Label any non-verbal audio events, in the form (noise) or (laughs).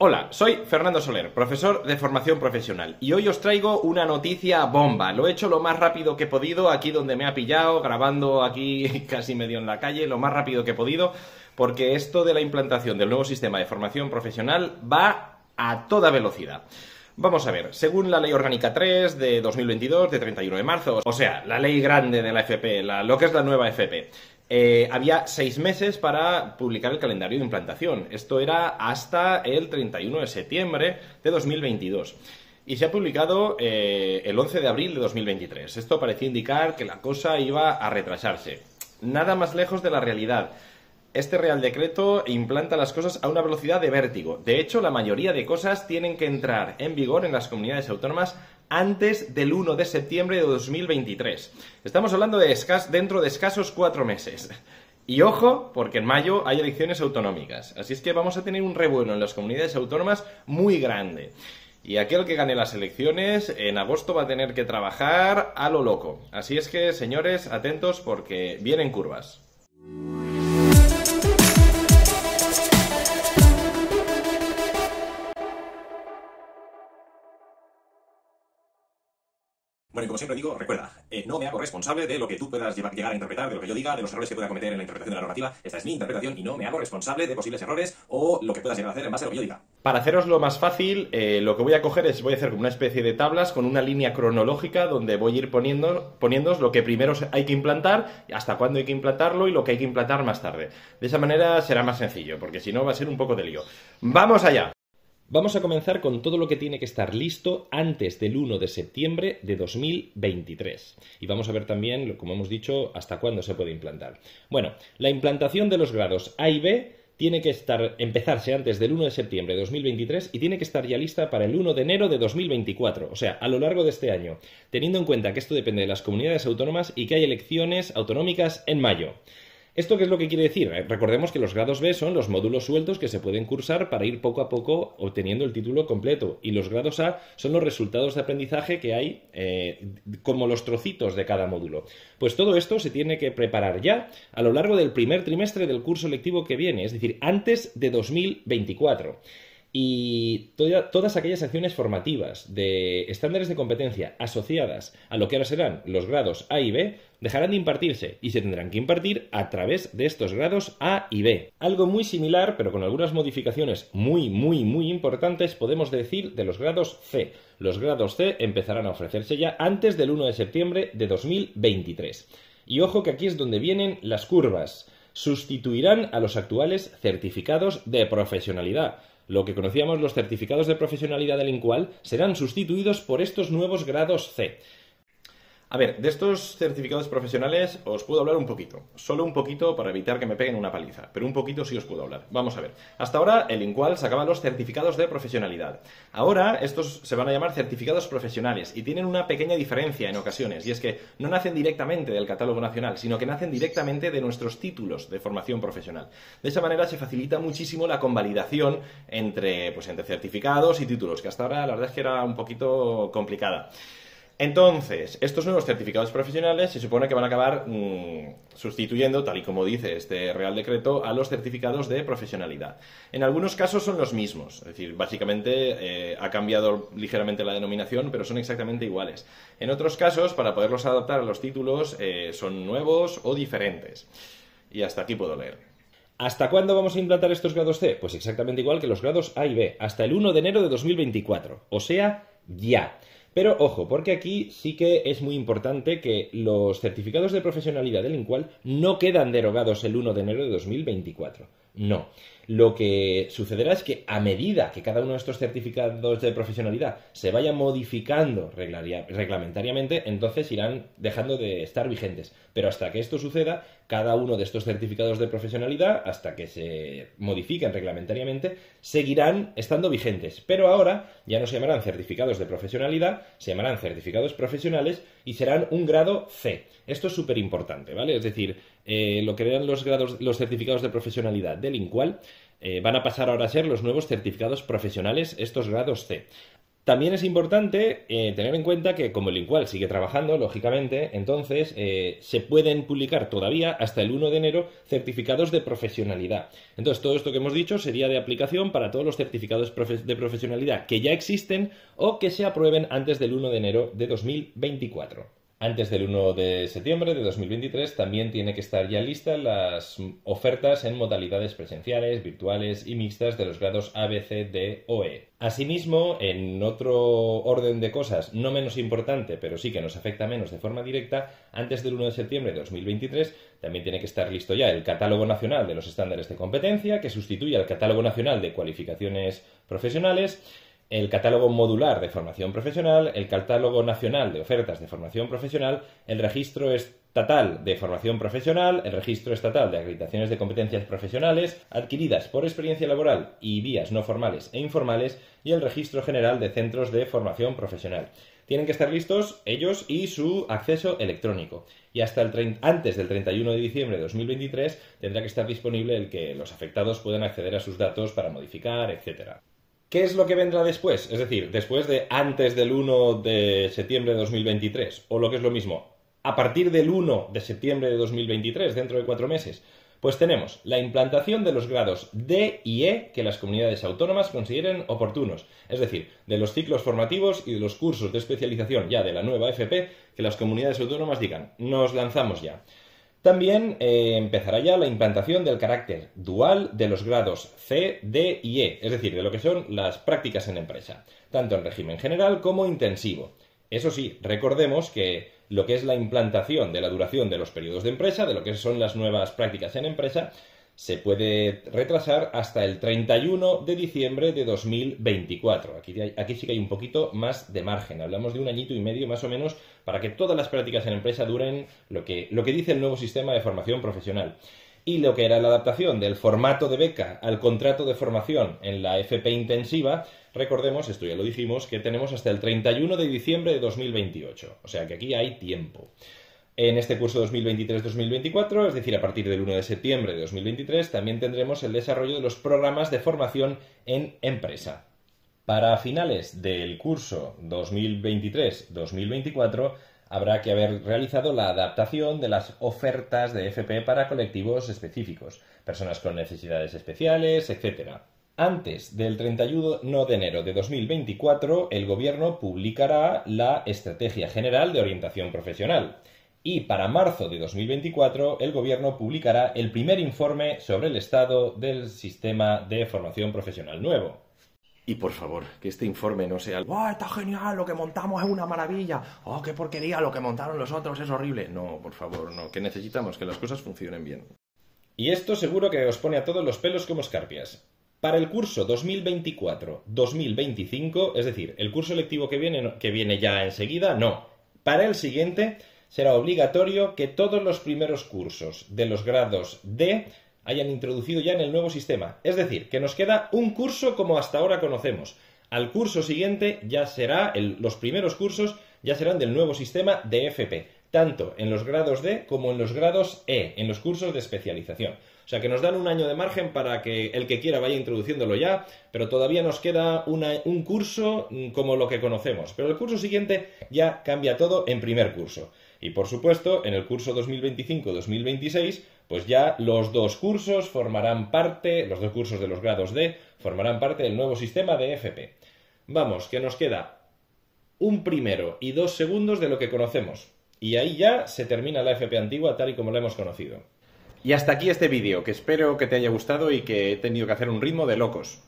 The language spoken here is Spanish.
Hola, soy Fernando Soler, profesor de formación profesional, y hoy os traigo una noticia bomba. Lo he hecho lo más rápido que he podido, aquí donde me ha pillado, grabando aquí (laughs) casi medio en la calle, lo más rápido que he podido, porque esto de la implantación del nuevo sistema de formación profesional va a toda velocidad. Vamos a ver, según la Ley Orgánica 3 de 2022, de 31 de marzo, o sea, la ley grande de la FP, lo que es la nueva FP, eh, había seis meses para publicar el calendario de implantación. Esto era hasta el 31 de septiembre de 2022 y se ha publicado eh, el 11 de abril de 2023. Esto parecía indicar que la cosa iba a retrasarse. Nada más lejos de la realidad. Este Real Decreto implanta las cosas a una velocidad de vértigo. De hecho, la mayoría de cosas tienen que entrar en vigor en las comunidades autónomas antes del 1 de septiembre de 2023. Estamos hablando de escas dentro de escasos cuatro meses. Y ojo, porque en mayo hay elecciones autonómicas. Así es que vamos a tener un revuelo en las comunidades autónomas muy grande. Y aquel que gane las elecciones en agosto va a tener que trabajar a lo loco. Así es que, señores, atentos porque vienen curvas. siempre digo, recuerda, eh, no me hago responsable de lo que tú puedas llegar a interpretar, de lo que yo diga, de los errores que pueda cometer en la interpretación de la normativa. Esta es mi interpretación y no me hago responsable de posibles errores o lo que puedas llegar a hacer en base a lo que yo diga. Para lo más fácil, eh, lo que voy a coger es, voy a hacer como una especie de tablas con una línea cronológica donde voy a ir poniendo, poniendo lo que primero hay que implantar, hasta cuándo hay que implantarlo y lo que hay que implantar más tarde. De esa manera será más sencillo, porque si no va a ser un poco de lío. ¡Vamos allá! Vamos a comenzar con todo lo que tiene que estar listo antes del 1 de septiembre de 2023. Y vamos a ver también, como hemos dicho, hasta cuándo se puede implantar. Bueno, la implantación de los grados A y B tiene que estar, empezarse antes del 1 de septiembre de 2023 y tiene que estar ya lista para el 1 de enero de 2024, o sea, a lo largo de este año, teniendo en cuenta que esto depende de las comunidades autónomas y que hay elecciones autonómicas en mayo. ¿Esto qué es lo que quiere decir? Eh, recordemos que los grados B son los módulos sueltos que se pueden cursar para ir poco a poco obteniendo el título completo y los grados A son los resultados de aprendizaje que hay eh, como los trocitos de cada módulo. Pues todo esto se tiene que preparar ya a lo largo del primer trimestre del curso lectivo que viene, es decir, antes de 2024 y todas aquellas acciones formativas de estándares de competencia asociadas a lo que ahora serán los grados A y B dejarán de impartirse y se tendrán que impartir a través de estos grados A y B. Algo muy similar, pero con algunas modificaciones muy, muy, muy importantes, podemos decir de los grados C. Los grados C empezarán a ofrecerse ya antes del 1 de septiembre de 2023. Y ojo que aquí es donde vienen las curvas. Sustituirán a los actuales certificados de profesionalidad lo que conocíamos los certificados de profesionalidad delincual serán sustituidos por estos nuevos grados C, a ver, de estos certificados profesionales os puedo hablar un poquito, solo un poquito para evitar que me peguen una paliza, pero un poquito sí os puedo hablar. Vamos a ver. Hasta ahora el INCUAL sacaba los certificados de profesionalidad. Ahora estos se van a llamar certificados profesionales y tienen una pequeña diferencia en ocasiones, y es que no nacen directamente del catálogo nacional, sino que nacen directamente de nuestros títulos de formación profesional. De esa manera se facilita muchísimo la convalidación entre, pues, entre certificados y títulos, que hasta ahora la verdad es que era un poquito complicada. Entonces, estos nuevos certificados profesionales se supone que van a acabar mm, sustituyendo, tal y como dice este Real Decreto, a los certificados de profesionalidad. En algunos casos son los mismos, es decir, básicamente eh, ha cambiado ligeramente la denominación, pero son exactamente iguales. En otros casos, para poderlos adaptar a los títulos, eh, son nuevos o diferentes. Y hasta aquí puedo leer. ¿Hasta cuándo vamos a implantar estos grados C? Pues exactamente igual que los grados A y B, hasta el 1 de enero de 2024, o sea, ya. Pero ojo, porque aquí sí que es muy importante que los certificados de profesionalidad delincual no quedan derogados el 1 de enero de 2024. No. Lo que sucederá es que a medida que cada uno de estos certificados de profesionalidad se vaya modificando reglamentariamente, entonces irán dejando de estar vigentes. Pero hasta que esto suceda, cada uno de estos certificados de profesionalidad, hasta que se modifiquen reglamentariamente, seguirán estando vigentes. Pero ahora ya no se llamarán certificados de profesionalidad, se llamarán certificados profesionales y serán un grado C. Esto es súper importante, ¿vale? Es decir, eh, lo que eran los grados, los certificados de profesionalidad del eh, van a pasar ahora a ser los nuevos certificados profesionales, estos grados C. También es importante eh, tener en cuenta que como el Incual sigue trabajando, lógicamente, entonces eh, se pueden publicar todavía hasta el 1 de enero certificados de profesionalidad. Entonces todo esto que hemos dicho sería de aplicación para todos los certificados de profesionalidad que ya existen o que se aprueben antes del 1 de enero de 2024. Antes del 1 de septiembre de 2023 también tiene que estar ya listas las ofertas en modalidades presenciales, virtuales y mixtas de los grados A, B, C, D o E. Asimismo, en otro orden de cosas no menos importante, pero sí que nos afecta menos de forma directa, antes del 1 de septiembre de 2023 también tiene que estar listo ya el Catálogo Nacional de los Estándares de Competencia, que sustituye al Catálogo Nacional de Cualificaciones Profesionales el catálogo modular de formación profesional, el catálogo nacional de ofertas de formación profesional, el registro estatal de formación profesional, el registro estatal de acreditaciones de competencias profesionales adquiridas por experiencia laboral y vías no formales e informales y el registro general de centros de formación profesional. Tienen que estar listos ellos y su acceso electrónico. Y hasta el antes del 31 de diciembre de 2023 tendrá que estar disponible el que los afectados puedan acceder a sus datos para modificar, etcétera. ¿Qué es lo que vendrá después? Es decir, después de antes del 1 de septiembre de 2023, o lo que es lo mismo, a partir del 1 de septiembre de 2023, dentro de cuatro meses. Pues tenemos la implantación de los grados D y E que las comunidades autónomas consideren oportunos, es decir, de los ciclos formativos y de los cursos de especialización ya de la nueva FP que las comunidades autónomas digan, nos lanzamos ya. También eh, empezará ya la implantación del carácter dual de los grados C, D y E, es decir, de lo que son las prácticas en empresa, tanto en régimen general como intensivo. Eso sí, recordemos que lo que es la implantación de la duración de los periodos de empresa, de lo que son las nuevas prácticas en empresa, se puede retrasar hasta el 31 de diciembre de 2024. Aquí, aquí sí que hay un poquito más de margen. Hablamos de un añito y medio más o menos para que todas las prácticas en empresa duren lo que, lo que dice el nuevo sistema de formación profesional. Y lo que era la adaptación del formato de beca al contrato de formación en la FP intensiva, recordemos, esto ya lo dijimos, que tenemos hasta el 31 de diciembre de 2028. O sea que aquí hay tiempo. En este curso 2023-2024, es decir, a partir del 1 de septiembre de 2023, también tendremos el desarrollo de los programas de formación en empresa. Para finales del curso 2023-2024, habrá que haber realizado la adaptación de las ofertas de FP para colectivos específicos, personas con necesidades especiales, etc. Antes del 31 de enero de 2024, el Gobierno publicará la Estrategia General de Orientación Profesional y para marzo de 2024 el Gobierno publicará el primer informe sobre el estado del sistema de formación profesional nuevo. Y por favor, que este informe no sea, ¡oh, está genial! Lo que montamos es una maravilla. ¡oh, qué porquería! Lo que montaron los otros es horrible. No, por favor, no, que necesitamos que las cosas funcionen bien. Y esto seguro que os pone a todos los pelos como escarpias. Para el curso 2024-2025, es decir, el curso lectivo que viene, que viene ya enseguida, no. Para el siguiente, será obligatorio que todos los primeros cursos de los grados D hayan introducido ya en el nuevo sistema. Es decir, que nos queda un curso como hasta ahora conocemos. Al curso siguiente ya será, los primeros cursos ya serán del nuevo sistema de FP, tanto en los grados D como en los grados E, en los cursos de especialización. O sea que nos dan un año de margen para que el que quiera vaya introduciéndolo ya, pero todavía nos queda un curso mm, como lo que conocemos. Pero el curso siguiente ya cambia todo en primer curso. Y por supuesto, en el curso 2025-2026, pues ya los dos cursos formarán parte, los dos cursos de los grados D, formarán parte del nuevo sistema de FP. Vamos, que nos queda un primero y dos segundos de lo que conocemos. Y ahí ya se termina la FP antigua tal y como la hemos conocido. Y hasta aquí este vídeo, que espero que te haya gustado y que he tenido que hacer un ritmo de locos.